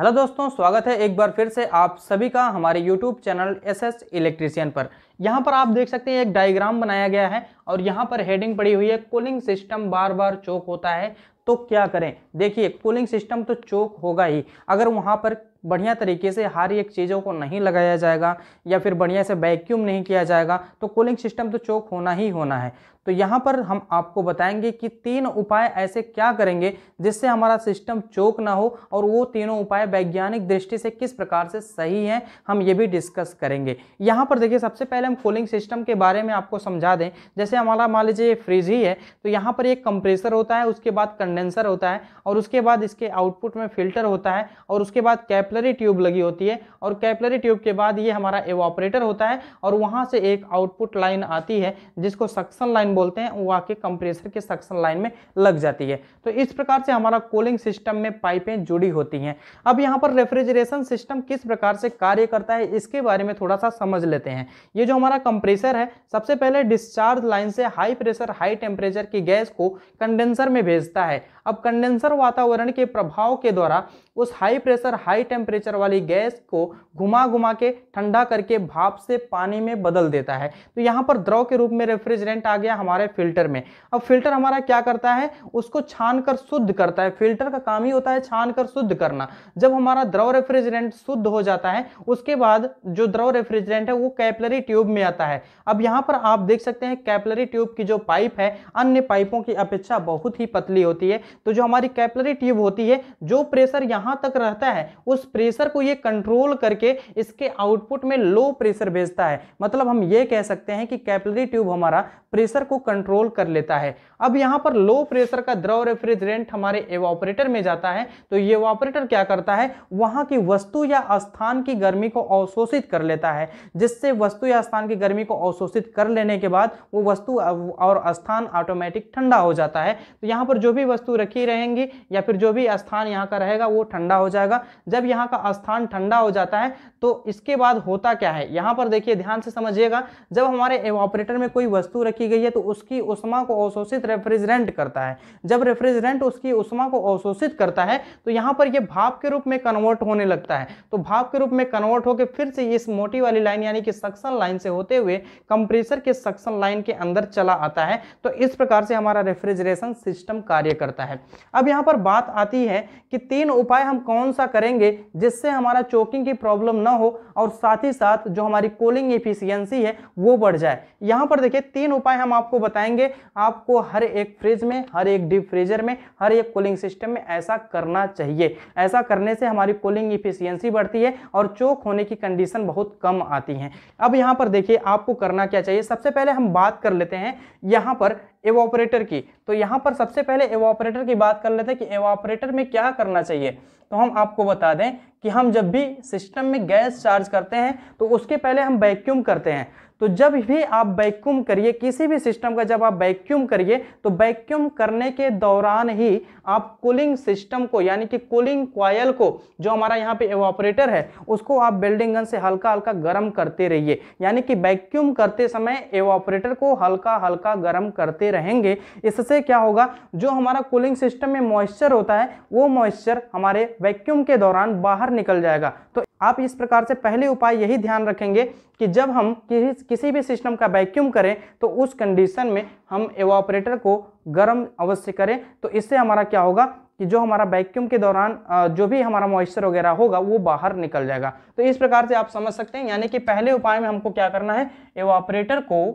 hello दोस्तों स्वागत है एक बार फिर से आप सभी का हमारे YouTube channel S S electrician पर यहाँ पर आप देख सकते हैं एक डायग्राम बनाया गया है और यहाँ पर हेडिंग पड़ी हुई है कूलिंग सिस्टम बार बार चौक होता है तो क्या करें देखिए कूलिंग सिस्टम तो चौक होगा ही अगर वहाँ पर बढ़िया तरीके से हर एक चीज़ों को नहीं लगाया जाएगा या फिर बढ़िया से वैक्यूम नहीं किया जाएगा तो कूलिंग सिस्टम तो चौक होना ही होना है तो यहाँ पर हम आपको बताएंगे कि तीन उपाय ऐसे क्या करेंगे जिससे हमारा सिस्टम चोक ना हो और वो तीनों उपाय वैज्ञानिक दृष्टि से किस प्रकार से सही हैं हम ये भी डिस्कस करेंगे यहाँ पर देखिए सबसे पहले हम कूलिंग सिस्टम के बारे में आपको समझा दें जैसे हमारा मान लीजिए फ्रिज ही है तो यहाँ पर एक कंप्रेसर होता है उसके बाद कंडेंसर होता है और उसके बाद इसके आउटपुट में फिल्टर होता है और उसके बाद कैपलरी ट्यूब लगी होती है और कैपलरी ट्यूब के बाद ये हमारा एवोपरेटर होता है और वहाँ से एक आउटपुट लाइन आती है जिसको सक्सन लाइन बोलते हैं वो आके कंप्रेसर के सक्शन लाइन में लग जाती है तो इस प्रकार से हमारा कूलिंग सिस्टम में पाइपें जुड़ी होती हैं अब यहाँ पर रेफ्रिजरेशन सिस्टम किस प्रकार से कार्य करता है इसके बारे में थोड़ा सा समझ लेते हैं ये जो हमारा कंप्रेसर है सबसे पहले डिस्चार्ज लाइन से हाई प्रेशर हाई टेम्परेचर की गैस को कंडेंसर में भेजता है अब कंडेंसर वातावरण के प्रभाव के द्वारा उस हाई प्रेशर हाई टेम्परेचर वाली गैस को घुमा घुमा के ठंडा करके भाप से पानी में बदल देता है तो यहाँ पर द्रव के रूप में रेफ्रिजरेंट आ गया हमारे फिल्टर में अब फिल्टर हमारा क्या करता है उसको छान कर शुद्ध करता है फिल्टर का काम ही होता है छान कर शुद्ध करना जब हमारा द्रव रेफ्रिजरेंट शुद्ध हो जाता है उसके बाद जो द्रव रेफ्रिजरेंट है वो कैपलरी ट्यूब में आता है अब यहाँ पर आप देख सकते हैं कैपलरी ट्यूब की जो पाइप है अन्य पाइपों की अपेक्षा बहुत ही पतली होती है तो जो हमारी कैपलरी ट्यूब होती है जो प्रेशर यहाँ जहाँ तक रहता है उस प्रेशर को ये कंट्रोल करके इसके आउटपुट में लो प्रेशर भेजता है मतलब हम ये कह सकते हैं कि कैपलरी ट्यूब हमारा प्रेशर को कंट्रोल कर लेता है अब यहाँ पर लो प्रेशर का द्रव रेफ्रिजरेंट हमारे एवोपरेटर में जाता है तो ये ऑपरेटर क्या करता है वहाँ की वस्तु या स्थान की गर्मी को अवशोषित कर लेता है जिससे वस्तु या स्थान की गर्मी को अवशोषित कर लेने के बाद वो वस्तु और स्थान ऑटोमेटिक ठंडा हो जाता है तो यहाँ पर जो भी वस्तु रखी रहेंगी या फिर जो भी स्थान यहाँ का रहेगा वो ठंडा ठंडा हो जाएगा जब यहाँ का स्थान ठंडा हो जाता है तो इसके बाद होता क्या है यहाँ पर देखिए ध्यान से समझिएगा जब हमारे ऑपरेटर में कोई वस्तु रखी गई है तो उसकी उष्मा को अवशोषित रेफ्रिजरेंट करता है जब रेफ्रिजरेंट उसकी उष्मा को अवशोषित करता है तो यहाँ पर यह भाप के रूप में कन्वर्ट होने लगता है तो भाप के रूप में कन्वर्ट होकर फिर से इस मोटी वाली लाइन यानी कि सक्सन लाइन से होते हुए कंप्रेसर के सक्सन लाइन के अंदर चला आता है तो इस प्रकार से हमारा रेफ्रिजरेशन सिस्टम कार्य करता है अब यहाँ पर बात आती है कि तीन उपाय हम कौन सा करेंगे जिससे हमारा चोकिंग की प्रॉब्लम ना हो और साथ ही साथ जो हमारी कोलिंग एफिशिएंसी है वो बढ़ जाए यहाँ पर देखिए तीन उपाय हम आपको बताएंगे आपको हर एक फ्रिज में हर एक डीप फ्रीजर में हर एक कूलिंग सिस्टम में ऐसा करना चाहिए ऐसा करने से हमारी कूलिंग इफिशियंसी बढ़ती है और चोक होने की कंडीशन बहुत कम आती है अब यहाँ पर देखिए आपको करना क्या चाहिए सबसे पहले हम बात कर लेते हैं यहाँ पर एवोपरेटर की तो यहाँ पर सबसे पहले एवोपरेटर की बात कर लेते हैं कि एवोपरेटर में क्या करना चाहिए तो हम आपको बता दें कि हम जब भी सिस्टम में गैस चार्ज करते हैं तो उसके पहले हम वैक्यूम करते हैं तो जब भी आप वैक्यूम करिए किसी भी सिस्टम का जब आप वैक्यूम करिए तो वैक्यूम करने के दौरान ही आप कूलिंग सिस्टम को यानी कि कूलिंग क्वायल को जो हमारा यहाँ पे एवोपरेटर है उसको आप बिल्डिंग गन से हल्का हल्का गर्म करते रहिए यानी कि वैक्यूम करते समय एवोपरेटर को हल्का हल्का गर्म करते रहेंगे इससे क्या होगा जो हमारा कूलिंग सिस्टम में मॉइस्चर होता है वो मॉइस्चर हमारे वैक्यूम के दौरान बाहर निकल जाएगा तो आप इस प्रकार से पहले उपाय यही ध्यान रखेंगे कि जब हम किसी किसी भी सिस्टम का वैक्यूम करें तो उस कंडीशन में हम एवापरेटर को गर्म अवश्य करें तो इससे हमारा क्या होगा कि जो हमारा वैक्यूम के दौरान जो भी हमारा मॉइस्चर वगैरह होगा वो बाहर निकल जाएगा तो इस प्रकार से आप समझ सकते हैं यानी कि पहले उपाय में हमको क्या करना है एवोपरेटर को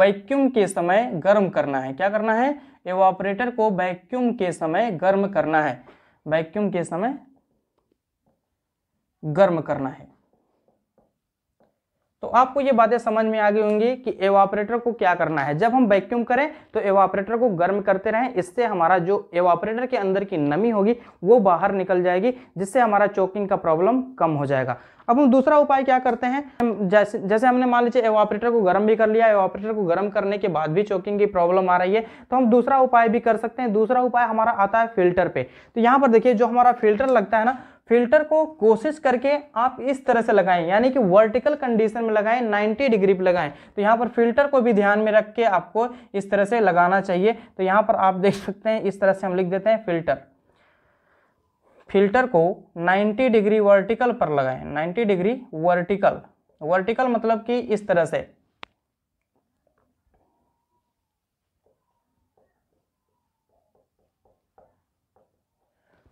वैक्यूम के समय गर्म करना है क्या करना है एवोपरेटर को वैक्यूम के समय गर्म करना है वैक्यूम के समय गर्म करना है तो आपको ये बातें समझ में आ गई होंगी कि एवापरेटर को क्या करना है जब हम वैक्यूम करें तो एवापरेटर को गर्म करते रहें इससे हमारा जो एवापरेटर के अंदर की नमी होगी वो बाहर निकल जाएगी जिससे हमारा चोकिंग का प्रॉब्लम कम हो जाएगा अब हम दूसरा उपाय क्या करते हैं जैसे जैसे हमने मान लीजिए एवापरेटर को गर्म भी कर लिया एवापरेटर को गर्म करने के बाद भी चौकिंग की प्रॉब्लम आ रही है तो हम दूसरा उपाय भी कर सकते हैं दूसरा उपाय हमारा आता है फिल्टर पर तो यहाँ पर देखिए जो हमारा फिल्टर लगता है ना फिल्टर को कोशिश करके आप इस तरह से लगाएं यानी कि वर्टिकल कंडीशन में लगाएं 90 डिग्री पर लगाएं तो यहाँ पर फिल्टर को भी ध्यान में रख के आपको इस तरह से लगाना चाहिए तो यहाँ पर आप देख सकते हैं इस तरह से हम लिख देते हैं फिल्टर फिल्टर को 90 डिग्री वर्टिकल पर लगाएं 90 डिग्री वर्टिकल वर्टिकल मतलब कि इस तरह से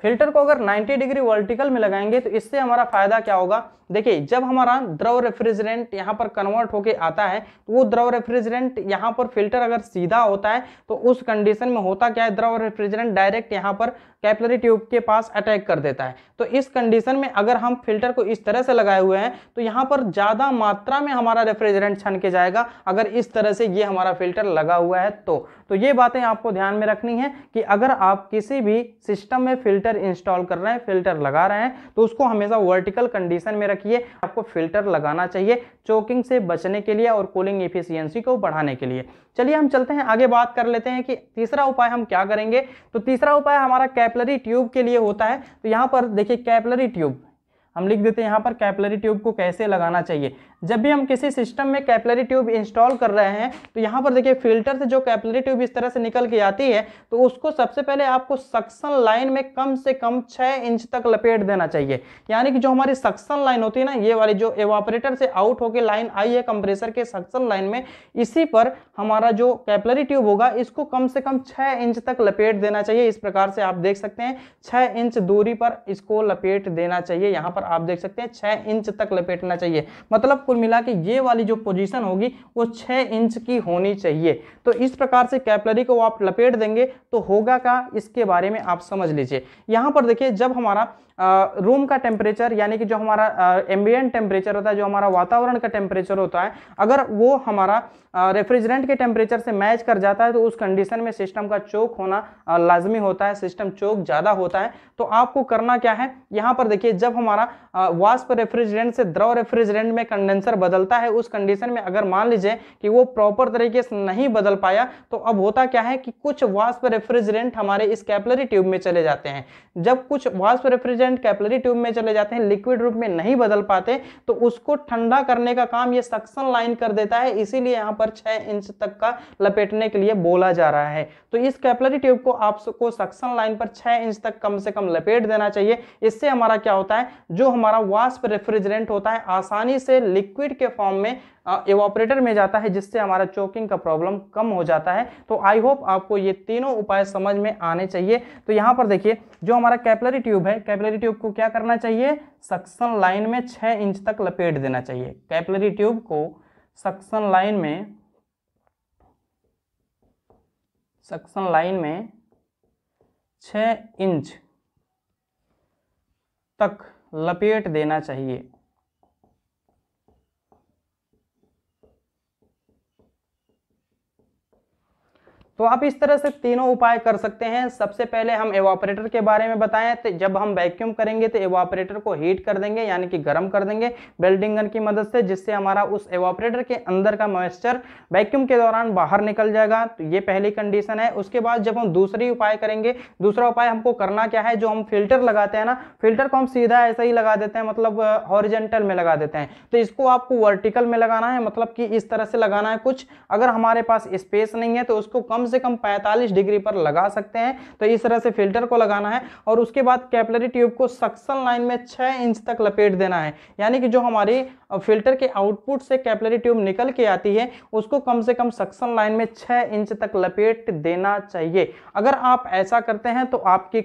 फिल्टर को अगर 90 डिग्री वर्टिकल में लगाएंगे तो इससे हमारा फायदा क्या होगा देखिए जब हमारा द्रव रेफ्रिजरेंट यहाँ पर कन्वर्ट होके आता है तो वो द्रव रेफ्रिजरेंट यहाँ पर फिल्टर अगर सीधा होता है तो उस कंडीशन में होता क्या है द्रव रेफ्रिजरेंट डायरेक्ट यहाँ पर कैपलरी ट्यूब के पास अटैक कर देता है तो इस कंडीशन में अगर हम फिल्टर को इस तरह से लगाए हुए हैं तो यहाँ पर ज़्यादा मात्रा में हमारा रेफ्रिजरेंट छन के जाएगा अगर इस तरह से ये हमारा फिल्टर लगा हुआ है तो, तो ये बातें आपको ध्यान में रखनी है कि अगर आप किसी भी सिस्टम में फिल्टर इंस्टॉल कर रहे हैं फिल्टर लगा रहे हैं तो उसको हमेशा वर्टिकल कंडीशन में रखिए आपको फिल्टर लगाना चाहिए चोकिंग से बचने के लिए और कूलिंग एफिशियंसी को बढ़ाने के लिए चलिए हम चलते हैं आगे बात कर लेते हैं कि तीसरा उपाय हम क्या करेंगे तो तीसरा उपाय हमारा कैप कैपलरी ट्यूब के लिए होता है तो यहाँ पर देखिए कैपलरी ट्यूब हम लिख देते हैं यहाँ पर कैपलरी ट्यूब को कैसे लगाना चाहिए जब भी हम किसी सिस्टम में कैपलरी ट्यूब इंस्टॉल कर रहे हैं तो यहाँ पर देखिए फिल्टर से जो कैपलरी ट्यूब इस तरह से निकल के आती है तो उसको सबसे पहले आपको सक्सन लाइन में कम से कम छः इंच तक लपेट देना चाहिए यानी कि जो हमारी सक्सन लाइन होती है ना ये वाली जो एवापरेटर से आउट होकर लाइन आई है कंप्रेसर के सक्सन लाइन में इसी पर हमारा जो कैपलरी ट्यूब होगा इसको कम से कम छः इंच तक लपेट देना चाहिए इस प्रकार से आप देख सकते हैं छः इंच दूरी पर इसको लपेट देना चाहिए यहाँ पर पर आप देख सकते हैं छह इंच तक लपेटना चाहिए मतलब कुल मिला के ये वाली जो पोजीशन होगी वो छह इंच की होनी चाहिए तो इस प्रकार से कैपलरी को आप लपेट देंगे तो होगा का इसके बारे में आप समझ लीजिए यहाँ पर देखिए जब हमारा रूम का टेम्परेचर यानी कि जो हमारा एम्बियन टेम्परेचर होता है जो हमारा वातावरण का टेम्परेचर होता है अगर वो हमारा रेफ्रिजरेंट के टेम्परेचर से मैच कर जाता है तो उस कंडीशन में सिस्टम का चोक होना लाजमी होता है सिस्टम चोक ज़्यादा होता है तो आपको करना क्या है यहाँ पर देखिए जब हमारा वाष्प रेफ्रिजरेंट से द्रव रेफ्रिजरेंट में कंडेंसर बदलता है उस कंडीशन में अगर मान लीजिए कि वो प्रॉपर तरीके से नहीं बदल पाया तो अब होता क्या है कि कुछ वाष्प रेफ्रिजरेंट हमारे इस कैपलरी ट्यूब में चले जाते हैं जब कुछ वाष्प रेफ्रिजरेंट कैपलरी ट्यूब में चले जाते हैं लिक्विड रूप में नहीं बदल पाते तो उसको ठंडा करने का काम ये सक्सन लाइन कर देता है इसीलिए यहाँ पर छः इंच तक का लपेटने के लिए बोला जा रहा है तो इस कैपलरी ट्यूब को आपको सक्सन लाइन पर छः इंच तक कम से कम लपेट देना चाहिए इससे हमारा क्या होता है जो हमारा वाष्प रेफ्रिजरेंट होता है आसानी से लिक्विड के फॉर्म में एवोपरेटर में जाता है जिससे हमारा चोकिंग का प्रॉब्लम कम हो जाता है तो आई होप आपको ये तीनों उपाय समझ में आने चाहिए तो यहाँ पर देखिए जो हमारा कैपलरी ट्यूब है कैपलरी ट्यूब को क्या करना चाहिए सक्सन लाइन में छः इंच तक लपेट देना चाहिए कैपलरी ट्यूब को सक्सन लाइन में सक्सन लाइन में छ इंच तक लपेट देना चाहिए तो आप इस तरह से तीनों उपाय कर सकते हैं सबसे पहले हम एवोपरेटर के बारे में बताएं तो जब हम वैक्यूम करेंगे तो एवापरेटर को हीट कर देंगे यानी कि गर्म कर देंगे बेल्डिंगन की मदद से जिससे हमारा उस एवोपरेटर के अंदर का मॉइस्चर वैक्यूम के दौरान बाहर निकल जाएगा तो ये पहली कंडीशन है उसके बाद जब हम दूसरी उपाय करेंगे दूसरा उपाय हमको करना क्या है जो हम फिल्टर लगाते हैं ना फिल्टर को हम सीधा ऐसा ही लगा देते हैं मतलब हॉरिजेंटल में लगा देते हैं तो इसको आपको वर्टिकल में लगाना है मतलब कि इस तरह से लगाना है कुछ अगर हमारे पास स्पेस नहीं है तो उसको कम से कम 45 डिग्री पर लगा सकते हैं तो इस तरह से फिल्टर को लगाना है और उसके बाद कैपलरी ट्यूब को सक्सन लाइन में 6 इंच तक लपेट देना है यानी कि जो हमारी फिल्टर के आउटपुट से कैपलरी ट्यूब निकल के आती है उसको कम से कम सक्सन लाइन में छः इंच तक लपेट देना चाहिए अगर आप ऐसा करते हैं तो आपकी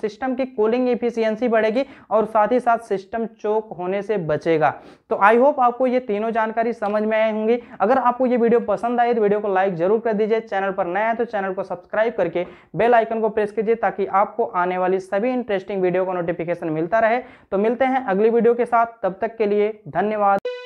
सिस्टम की कूलिंग इफिशियंसी बढ़ेगी और साथ ही साथ सिस्टम चोक होने से बचेगा तो आई होप आपको ये तीनों जानकारी समझ में आई होंगी अगर आपको ये वीडियो पसंद आए तो वीडियो को लाइक जरूर कर दीजिए चैनल पर नए नए हैं तो चैनल को सब्सक्राइब करके बेल आइकन को प्रेस कीजिए ताकि आपको आने वाली सभी इंटरेस्टिंग वीडियो का नोटिफिकेशन मिलता रहे तो मिलते हैं अगली वीडियो के साथ तब तक के लिए धन्यवाद